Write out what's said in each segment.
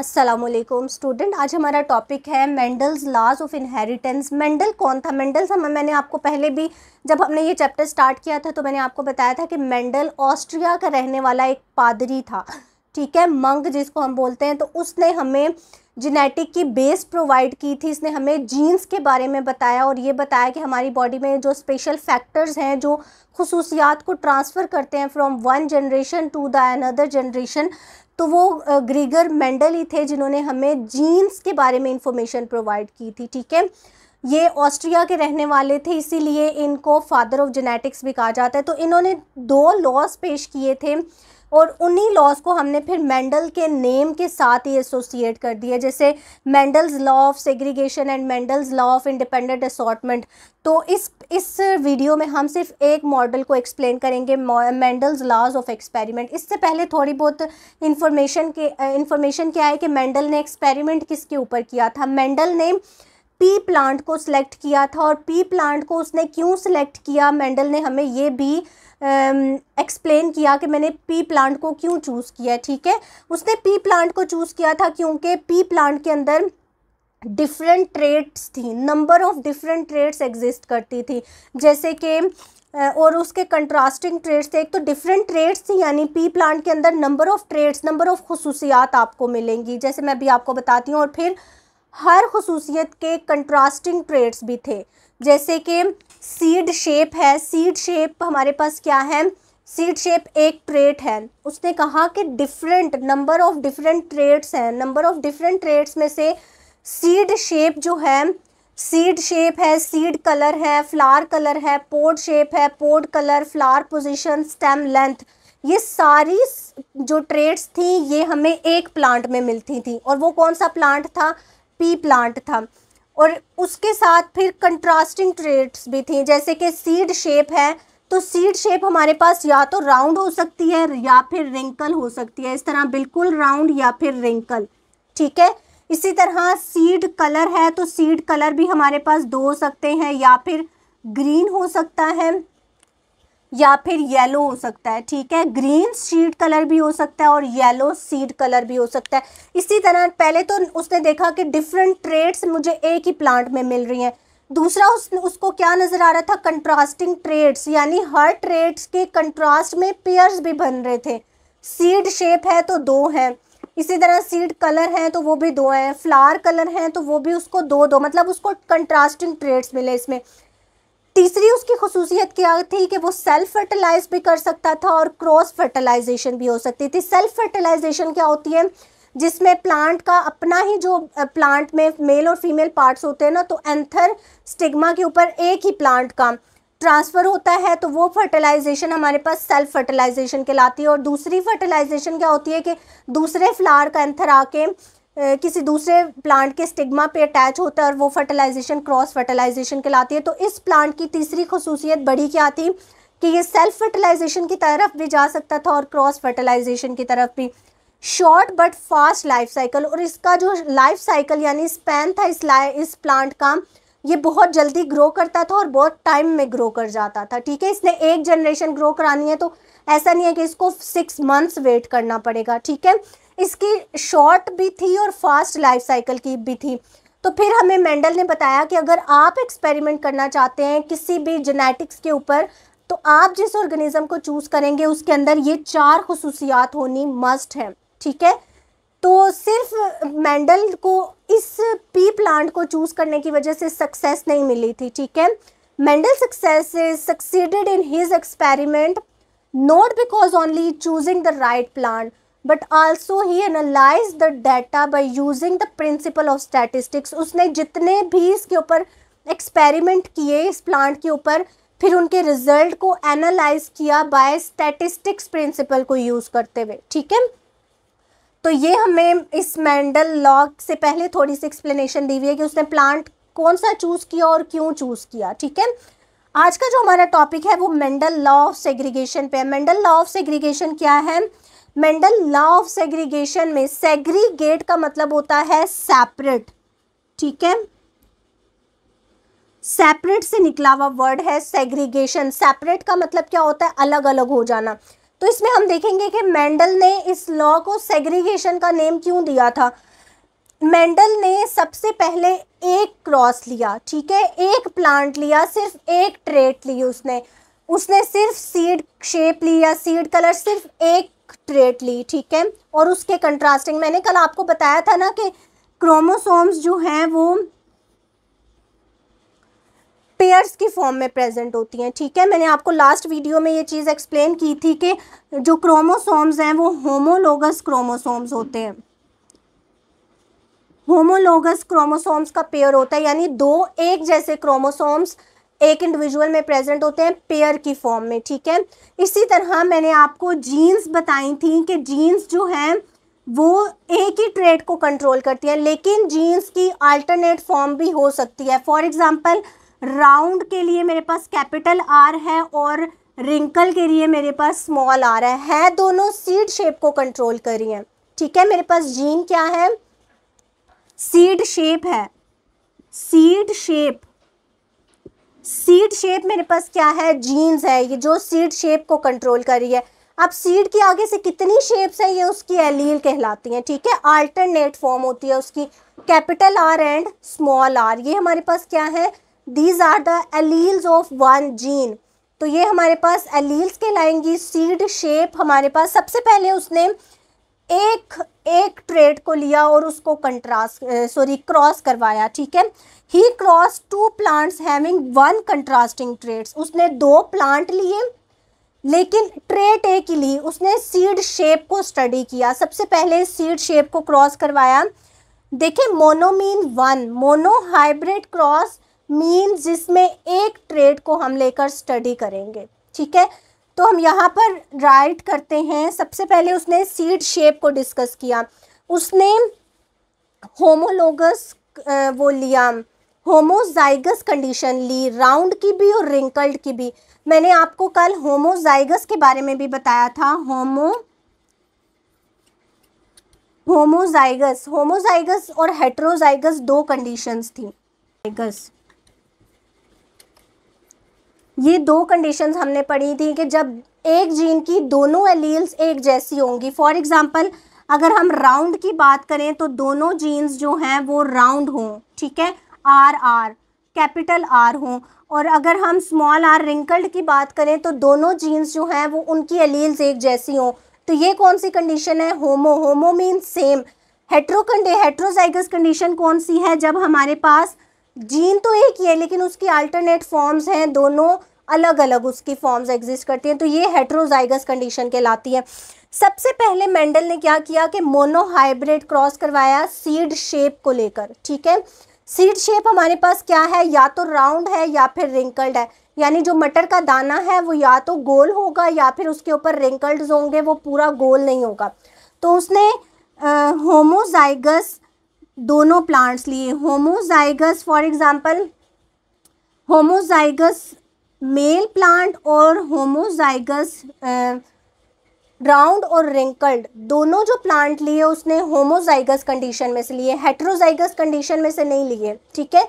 Aslam student आज हमारा topic है Mendel's laws of inheritance Mendel कौन था मेंडल्स हम मैंने आपको पहले भी जब हमने ये चैप्टर स्टार्ट किया था तो मैंने आपको बताया था कि मेंडल ऑस्ट्रिया का रहने वाला एक पादरी था ठीक है मंग जिसको हम बोलते हैं तो उसने हमें जेनेटिक की बेस प्रोवाइड की थी इसने हमें जीन्स के बारे में बताया और ये बताया कि हमारी बॉडी में जो स्पेशल फैक्टर्स हैं जो खसूसियात को ट्रांसफ़र करते हैं from one generation to the another generation तो वो ग्रीगर मेंडल ही थे जिन्होंने हमें जीन्स के बारे में इंफॉर्मेशन प्रोवाइड की थी ठीक है ये ऑस्ट्रिया के रहने वाले थे इसीलिए इनको फादर ऑफ जेनेटिक्स भी कहा जाता है तो इन्होंने दो लॉज पेश किए थे और उन्हीं लॉज को हमने फिर मैंडल के नेम के साथ ही एसोसिएट कर दिए जैसे Mendel's law of segregation and Mendel's law of independent assortment तो इस इस वीडियो में हम सिर्फ एक मॉडल को एक्सप्लेन करेंगे मैंडल्स लॉज ऑफ एक्सपेरिमेंट इससे पहले थोड़ी बहुत इंफॉर्मेशन के इंफॉर्मेशन क्या है कि मैंडल ने एक्सपेरिमेंट किसके ऊपर किया था मैंडल ने पी प्लांट को सिलेक्ट किया था और पी प्लांट को उसने क्यों सिलेक्ट किया मैंडल ने हमें ये भी एक्सप्लेन किया कि मैंने पी प्लांट को क्यों चूज़ किया ठीक है उसने पी प्लांट को चूज़ किया था क्योंकि पी प्लांट के अंदर डिफरेंट ट्रेड्स थी number of different traits exist करती थी जैसे कि और उसके कंट्रास्टिंग ट्रेड्स थे एक तो डिफरेंट ट्रेड्स थी यानी पी प्लांट के अंदर number of traits number of खसूसियात आपको मिलेंगी जैसे मैं भी आपको बताती हूँ और फिर हर खसूसियत के कंट्रास्टिंग ट्रेड्स भी थे जैसे कि सीड शेप है सीड शेप हमारे पास क्या है सीड शेप एक ट्रेट है उसने कहा कि different number of different traits हैं नंबर ऑफ डिफरेंट ट्रेट्स में से सीड शेप जो है सीड शेप है सीड कलर है फ्लावर कलर है पोड शेप है pod colour flower position stem length ये सारी जो ट्रेड्स थी ये हमें एक प्लांट में मिलती थी और वो कौन सा प्लांट था पी प्लांट था और उसके साथ फिर कंट्रास्टिंग ट्रेट्स भी थी जैसे कि सीड शेप है तो सीड शेप हमारे पास या तो राउंड हो सकती है या फिर रिंकल हो सकती है इस तरह बिल्कुल राउंड या फिर रिंकल ठीक है इसी तरह सीड कलर है तो सीड कलर भी हमारे पास दो हो सकते हैं या फिर ग्रीन हो सकता है या फिर येलो हो सकता है ठीक है ग्रीन सीड कलर भी हो सकता है और येलो सीड कलर भी हो सकता है इसी तरह पहले तो उसने देखा कि डिफरेंट ट्रेड्स मुझे एक ही प्लांट में मिल रही हैं दूसरा उस उसको क्या नज़र आ रहा था कंट्रास्टिंग ट्रेड्स यानी हर ट्रेड्स के कंट्रास्ट में पेयर्स भी बन रहे थे सीड शेप है तो दो हैं इसी तरह सीड कलर हैं तो वो भी दो हैं फ्लावर कलर हैं तो वो भी उसको दो दो मतलब उसको कंट्रास्टिंग ट्रेड्स मिले इसमें तीसरी उसकी खसूसियत क्या थी कि वो सेल्फ फर्टिलाइज भी कर सकता था और क्रॉस फर्टिलाइजेशन भी हो सकती थी सेल्फ फर्टिलाइजेशन क्या होती है जिसमें प्लांट का अपना ही जो प्लांट में मेल और फीमेल पार्ट्स होते हैं ना तो एंथर स्टिग्मा के ऊपर एक ही प्लांट का ट्रांसफ़र होता है तो वो फर्टिलाइजेशन हमारे पास सेल्फ फर्टिलाइजेशन कहलाती है और दूसरी फर्टिलाइजेशन क्या होती है कि दूसरे फ्लावर का एंथर आके किसी दूसरे प्लांट के स्टिग्मा पे अटैच होता है और वो फर्टिलाइजेशन क्रॉस फर्टिलाइजेशन कहलाती है तो इस प्लांट की तीसरी खसूसियत बड़ी क्या थी कि ये सेल्फ फर्टिलाइजेशन की तरफ भी जा सकता था और क्रॉस फर्टिलाइजेशन की तरफ भी short but fast life cycle और इसका जो लाइफ साइकिल यानी स्पैन था इस इस प्लांट का ये बहुत जल्दी ग्रो करता था और बहुत टाइम में ग्रो कर जाता था ठीक है इसने एक जनरेशन ग्रो करानी है तो ऐसा नहीं है कि इसको सिक्स मंथ्स वेट करना पड़ेगा ठीक है इसकी शॉर्ट भी थी और फास्ट लाइफ साइकिल की भी थी तो फिर हमें मेंडल ने बताया कि अगर आप एक्सपेरिमेंट करना चाहते हैं किसी भी जेनेटिक्स के ऊपर तो आप जिस ऑर्गेनिज़म को चूज़ करेंगे उसके अंदर ये चार खसूसियात होनी मस्ट हैं ठीक है तो सिर्फ मेंडल को इस पी प्लांट को चूज़ करने की वजह से सक्सेस नहीं मिली थी ठीक है Mendel success succeeded in his experiment not because only choosing the right plant but also he analyse the data by using the principle of statistics उसने जितने भी इसके ऊपर एक्सपेरिमेंट किए इस प्लांट के ऊपर फिर उनके रिजल्ट को एनालाइज किया बाय स्टैटिस्टिक्स प्रिंसिपल को यूज़ करते हुए ठीक है तो ये हमें इस मैंडल लॉ से पहले थोड़ी सी एक्सप्लेनेशन दी हुई है कि उसने प्लांट कौन सा चूज़ किया और क्यों चूज़ किया ठीक है आज का जो हमारा टॉपिक है वो मेंडल लॉ ऑफ सेग्रीगेशन पे है मेंडल लॉ ऑफ सेग्रीगेशन क्या है मेंडल लॉ ऑफ सेग्रीगेशन में सेग्रीगेट का मतलब होता है सेपरेट ठीक है सेपरेट से निकला हुआ वर्ड है सेग्रीगेशन सेपरेट का मतलब क्या होता है अलग अलग हो जाना तो इसमें हम देखेंगे कि मेंडल ने इस लॉ को सेग्रीगेशन का नेम क्यों दिया था मेंडल ने सबसे पहले एक क्रॉस लिया ठीक है एक प्लांट लिया सिर्फ एक ट्रेट ली उसने उसने सिर्फ सीड शेप लिया सीड कलर सिर्फ एक ट्रेट ली ठीक है और उसके कंट्रास्टिंग मैंने कल आपको बताया था ना कि क्रोमोसोम्स जो हैं वो पेयर्स की फॉर्म में प्रेजेंट होती हैं ठीक है मैंने आपको लास्ट वीडियो में ये चीज़ एक्सप्लेन की थी कि जो क्रोमोसोम्स हैं वो होमोलोगस क्रोमोसोम्स होते हैं होमोलोगस क्रोमोसोम्स का पेयर होता है यानी दो एक जैसे क्रोमोसोम्स एक इंडिविजुअल में प्रेजेंट होते हैं पेयर की फॉर्म में ठीक है इसी तरह मैंने आपको जीन्स बताई थी कि जीन्स जो है वो एक ही ट्रेड को कंट्रोल करती है लेकिन जीन्स की अल्टरनेट फॉर्म भी हो सकती है फॉर एग्जांपल राउंड के लिए मेरे पास कैपिटल आर है और रिंकल के लिए मेरे पास स्मॉल आर है, है दोनों सीड शेप को कंट्रोल कर रही हैं ठीक है मेरे पास जीन क्या है सीड शेप है सीड शेप सीड शेप मेरे पास क्या है जीन्स है ये जो सीड शेप को कंट्रोल कर रही है अब सीड के आगे से कितनी शेप्स है ये उसकी एलील कहलाती हैं ठीक है अल्टरनेट फॉर्म होती है उसकी capital R and small R ये हमारे पास क्या है these are the alleles of one gene तो ये हमारे पास एलील्स कहलाएंगी सीड शेप हमारे पास सबसे पहले उसने एक एक ट्रेड को लिया और उसको कंट्रास्ट सॉरी क्रॉस करवाया ठीक है he cross two plants having one contrasting traits उसने दो प्लांट लिए लेकिन ट्रेड एक ही ली उसने सीड शेप को स्टडी किया सबसे पहले सीड शेप को क्रॉस करवाया देखिए mono mean one monohybrid cross mean जिसमें एक ट्रेड को हम लेकर स्टडी करेंगे ठीक है तो हम यहाँ पर राइट करते हैं सबसे पहले उसने सीड शेप को डिस्कस किया उसने होमोलोगस वो लिया होमोजाइगस कंडीशन ली राउंड की भी और रिंकल्ड की भी मैंने आपको कल होमोजाइगस के बारे में भी बताया था होमो होमोजाइगस होमोजाइगस और हेट्रोजाइगस दो कंडीशंस थी जाइगस ये दो कंडीशंस हमने पढ़ी थी कि जब एक जीन की दोनों एलील्स एक जैसी होंगी फॉर एग्जांपल अगर हम राउंड की बात करें तो दोनों जीन्स जो हैं वो राउंड हों ठीक है आर आर कैपिटल आर हों और अगर हम स्मॉल आर रिंकल्ड की बात करें तो दोनों जीन्स जो हैं वो उनकी एलील्स एक जैसी हों तो ये कौन सी कंडीशन है होमो होमो मीन सेम हेट्रोकंडे हेट्रोजाइगस कंडीशन कौन सी है जब हमारे पास जीन तो एक ही है लेकिन उसकी अल्टरनेट फॉर्म्स हैं दोनों अलग अलग उसकी फॉर्म्स एग्जिस्ट करती हैं तो ये हेट्रोजाइगस कंडीशन कहलाती है सबसे पहले मेंडल ने क्या किया कि मोनोहाइब्रिड क्रॉस करवाया सीड शेप को लेकर ठीक है सीड शेप हमारे पास क्या है या तो राउंड है या फिर रिंकल्ड है यानी जो मटर का दाना है वो या तो गोल होगा या फिर उसके ऊपर रिंकल्ड होंगे वो पूरा गोल नहीं होगा तो उसने होमोजाइगस दोनों प्लांट्स लिए homozygous for example homozygous male plant और होमोजाइगस राउंड और रिंकल्ड दोनों जो प्लांट लिए उसने होमोजाइगस कंडीशन में से लिए हेट्रोजाइगस कंडीशन में से नहीं लिए ठीक है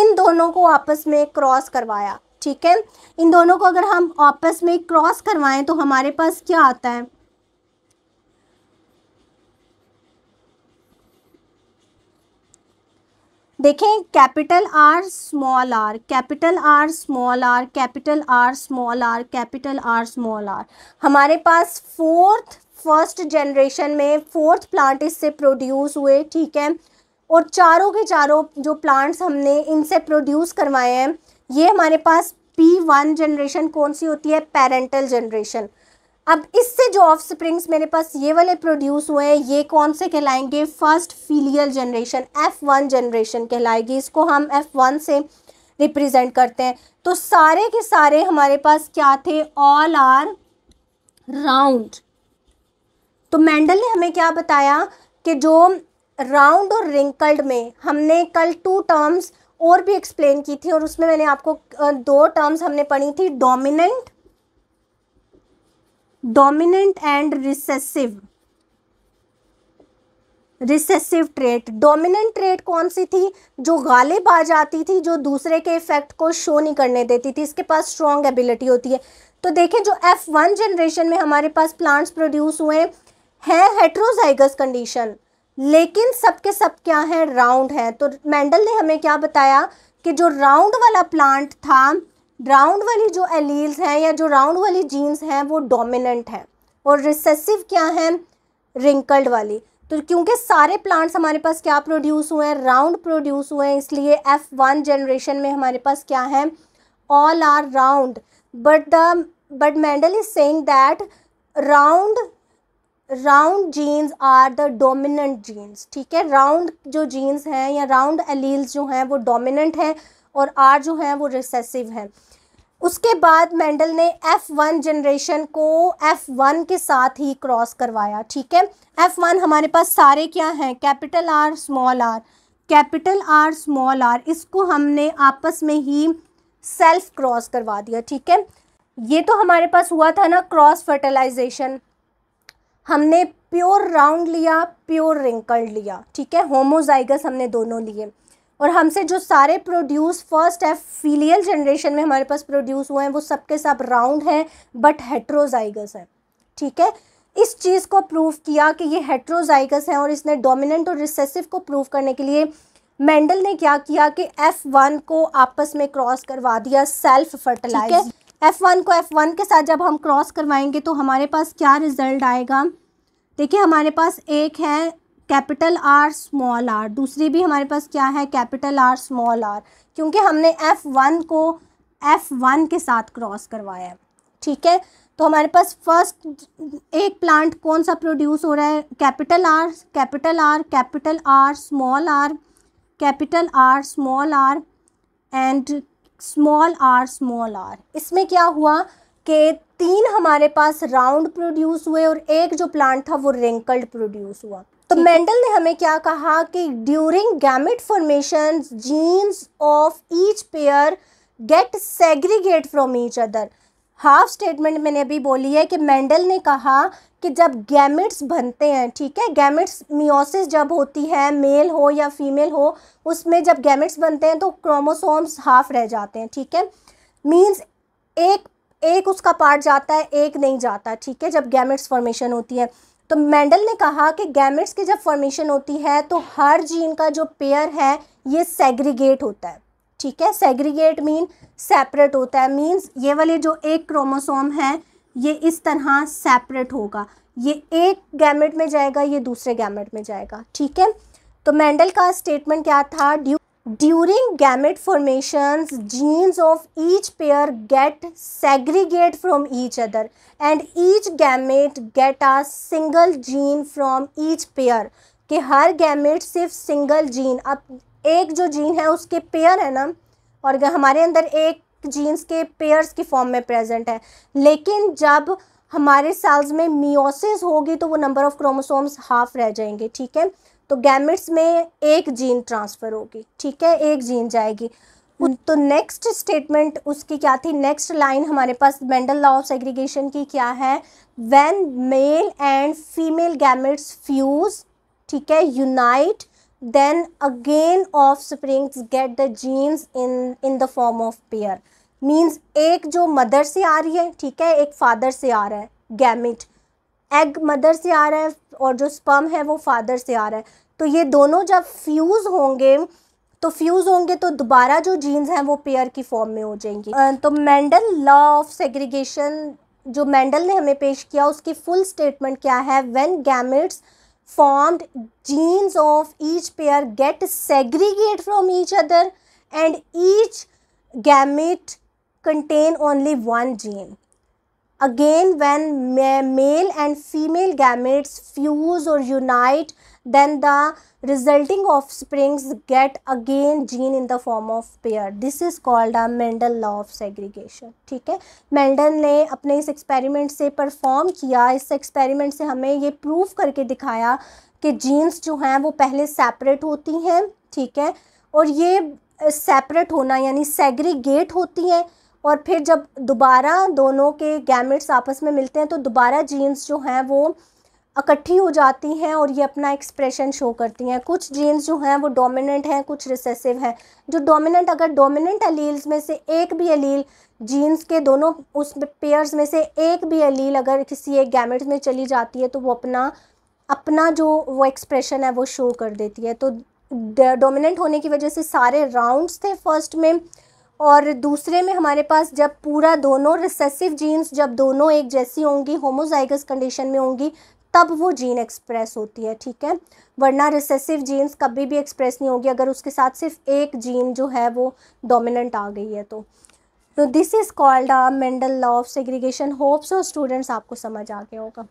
इन दोनों को आपस में क्रॉस करवाया ठीक है इन दोनों को अगर हम आपस में क्रॉस करवाएं तो हमारे पास क्या आता है देखें capital R small R capital R small R capital R small R capital R small R हमारे पास फोर्थ फर्स्ट जनरेशन में फोर्थ प्लांट इससे प्रोड्यूस हुए ठीक है और चारों के चारों जो प्लांट्स हमने इनसे प्रोड्यूस करवाए हैं ये हमारे पास पी वन जनरेशन कौन सी होती है पेरेंटल जनरेशन अब इससे जो ऑफ स्प्रिंग्स मेरे पास ये वाले प्रोड्यूस हुए हैं ये कौन से कहलाएंगे first filial generation F one generation कहलाएगी इसको हम एफ वन से रिप्रेजेंट करते हैं तो सारे के सारे हमारे पास क्या थे ऑल आर राउंड तो मैंडल ने हमें क्या बताया कि जो राउंड और रिंकल्ड में हमने कल टू टर्म्स और भी एक्सप्लेन की थी और उसमें मैंने आपको दो टर्म्स हमने पढ़ी थी dominant dominant and recessive recessive trait dominant trait कौन सी थी जो गालिब आ जाती थी जो दूसरे के इफेक्ट को शो नहीं करने देती थी इसके पास स्ट्रॉन्ग एबिलिटी होती है तो देखें जो एफ वन जनरेशन में हमारे पास प्लांट्स प्रोड्यूस हुए हैं हेट्रोजाइगस कंडीशन लेकिन सबके सब क्या हैं राउंड हैं तो मैंडल ने हमें क्या बताया कि जो राउंड वाला प्लांट था राउंड वाली जो एलील्स हैं या जो राउंड वाली जीन्स हैं वो डोमिनेंट हैं और रिसेसिव क्या हैं रिंकल्ड वाली तो क्योंकि सारे प्लांट्स हमारे पास क्या प्रोड्यूस हुए हैं राउंड प्रोड्यूस हुए हैं इसलिए एफ़ वन जनरेशन में हमारे पास क्या है all R round but the but Mendel is saying that round round genes are the dominant genes ठीक है राउंड जो जीन्स हैं या राउंड एलील्स जो हैं वो डोमिनेंट हैं और आर जो हैं वो रिसेसिव हैं उसके बाद मेंडल ने F1 जनरेशन को F1 के साथ ही क्रॉस करवाया ठीक है F1 हमारे पास सारे क्या हैं capital R small R capital R small R इसको हमने आपस में ही सेल्फ क्रॉस करवा दिया ठीक है ये तो हमारे पास हुआ था ना क्रॉस फर्टिलाइजेशन हमने प्योर राउंड लिया प्योर रिंकल्ड लिया ठीक है होमोजाइगस हमने दोनों लिए और हमसे जो सारे प्रोड्यूस फर्स्ट है फीलियल जनरेशन में हमारे पास प्रोड्यूस हुए हैं वो सबके सब राउंड हैं बट हेट्रोजाइगस है ठीक है इस चीज़ को प्रूव किया कि ये हेट्रोजाइगस हैं और इसने डोमिनेंट और रिसेसिव को प्रूव करने के लिए मेंडल ने क्या किया कि एफ़ वन को आपस में क्रॉस करवा दिया सेल्फ फर्टिलाइज एफ़ वन को एफ़ वन के साथ जब हम क्रॉस करवाएंगे तो हमारे पास क्या रिजल्ट आएगा देखिए हमारे पास एक है कैपिटल आर स्मॉल आर दूसरी भी हमारे पास क्या है कैपिटल आर स्मॉल आर क्योंकि हमने एफ़ वन को एफ़ वन के साथ क्रॉस करवाया है ठीक है तो हमारे पास फर्स्ट एक प्लांट कौन सा प्रोड्यूस हो रहा है capital R capital R capital R small R capital R small R and small R small R इसमें क्या हुआ कि तीन हमारे पास राउंड प्रोड्यूस हुए और एक जो प्लांट था वो रिंकल्ड प्रोड्यूस हुआ तो मेंडल ने हमें क्या कहा कि during gamete formation genes of each pair get segregate from each other half statement मैंने अभी बोली है कि मेंडल ने कहा कि जब गैमेट्स बनते हैं ठीक है गैमेट्स मियोसिस जब होती है मेल हो या फीमेल हो उसमें जब गैमेट्स बनते हैं तो क्रोमोसोम्स हाफ रह जाते हैं ठीक है मींस एक एक उसका पार्ट जाता है एक नहीं जाता ठीक है जब गैमेट्स फॉर्मेशन होती है तो मेंडल ने कहा कि गैमेट्स की जब फॉर्मेशन होती है तो हर जीन का जो पेयर है ये सेग्रीगेट होता है ठीक है सेग्रीगेट मीन सेपरेट होता है मीन्स ये वाले जो एक क्रोमोसोम है ये इस तरह सेपरेट होगा ये एक गैमेट में जाएगा ये दूसरे गैमेट में जाएगा ठीक है तो मेंडल का स्टेटमेंट क्या था due during gamete formation genes of each pair get segregate from each other and each gamete get a single gene from each pair कि हर गैमेट सिर्फ सिंगल जीन अब एक जो जीन है उसके पेयर है ना और हमारे अंदर एक जीन्स के पेयर्स की फॉर्म में प्रेजेंट है लेकिन जब हमारे सेल्स में मियोसिस होगी तो वो नंबर ऑफ क्रोमोसोम्स हाफ रह जाएंगे ठीक है तो गैमेट्स में एक जीन ट्रांसफ़र होगी ठीक है एक जीन जाएगी हम्म। तो नेक्स्ट स्टेटमेंट उसकी क्या थी नेक्स्ट लाइन हमारे पास मेंडल लॉ ऑफ सेग्रीगेशन की क्या है when male and female gametes fuse ठीक है unite then again offsprings get the genes in in the form of pair means एक जो मदर से आ रही है ठीक है एक फादर से आ रहा है गैमिट एग मदर से आ रहा है और जो स्पर्म है वो फादर से आ रहा है तो ये दोनों जब फ्यूज़ होंगे तो फ्यूज़ होंगे तो दोबारा जो जीन्स हैं वो पेयर की फॉर्म में हो जाएंगी तो मेंडल लॉ ऑफ सेग्रीगेशन जो मेंडल ने हमें पेश किया उसकी फुल स्टेटमेंट क्या है when gametes formed genes of each pair get segregate from each other and each gamete contain only one gene again when male and female gametes fuse और unite then the resulting offsprings get again gene in the form of pair this is called a Mendel law of segregation ठीक है Mendel ने अपने इस experiment से perform किया इस experiment से हमें ये प्रूव करके दिखाया कि जीन्स जो हैं वो पहले सेपरेट होती हैं ठीक है और ये सेपरेट होना यानी सेग्रीगेट होती हैं और फिर जब दोबारा दोनों के गैमेट्स आपस में मिलते हैं तो दोबारा जीन्स जो हैं वो इकट्ठी हो जाती हैं और ये अपना एक्सप्रेशन शो करती हैं कुछ जीन्स जो हैं वो डोमिनेंट हैं कुछ रिसेसिव हैं जो डोमिनेंट अगर डोमिनेंट अलील्स में से एक भी अलील जीन्स के दोनों उस पेयर्स में से एक भी अलील अगर किसी एक गैमेट में चली जाती है तो वो अपना अपना जो वो एक्सप्रेशन है वो शो कर देती है तो डोमिनेंट होने की वजह से सारे राउंड्स थे फर्स्ट में और दूसरे में हमारे पास जब पूरा दोनों रिसेसिव जीन्स जब दोनों एक जैसी होंगी होमोजाइगस कंडीशन में होंगी तब वो जीन एक्सप्रेस होती है ठीक है वरना रिसेसिव जीन्स कभी भी एक्सप्रेस नहीं होगी अगर उसके साथ सिर्फ एक जीन जो है वो डोमिनेंट आ गई है तो this is called a Mendel law of segregation hopes और स्टूडेंट्स आपको समझ आ गया होगा